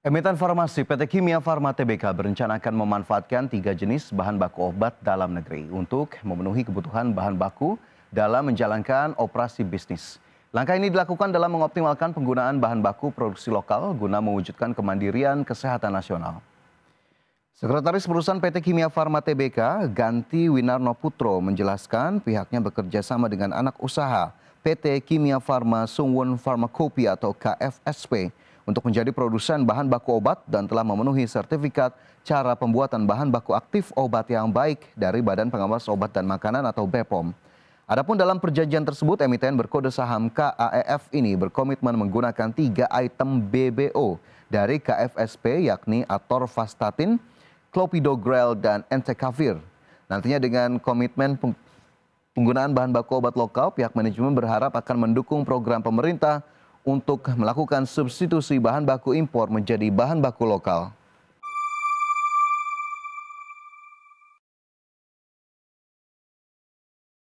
Emiten farmasi PT Kimia Farma Tbk berencana akan memanfaatkan tiga jenis bahan baku obat dalam negeri untuk memenuhi kebutuhan bahan baku dalam menjalankan operasi bisnis. Langkah ini dilakukan dalam mengoptimalkan penggunaan bahan baku produksi lokal guna mewujudkan kemandirian kesehatan nasional. Sekretaris Perusahaan PT Kimia Farma TBK, Ganti Winarno Putro, menjelaskan pihaknya bekerja sama dengan anak usaha PT Kimia Farma Sungwon Farmakopi atau KFSP untuk menjadi produsen bahan baku obat dan telah memenuhi sertifikat cara pembuatan bahan baku aktif obat yang baik dari Badan Pengawas Obat dan Makanan atau BPOM. Adapun dalam perjanjian tersebut, emiten berkode saham KAEF ini berkomitmen menggunakan tiga item BBO dari KFSP yakni atorvastatin, Clopidogrel, dan Entecavir. Nantinya dengan komitmen penggunaan bahan baku obat lokal, pihak manajemen berharap akan mendukung program pemerintah untuk melakukan substitusi bahan baku impor menjadi bahan baku lokal.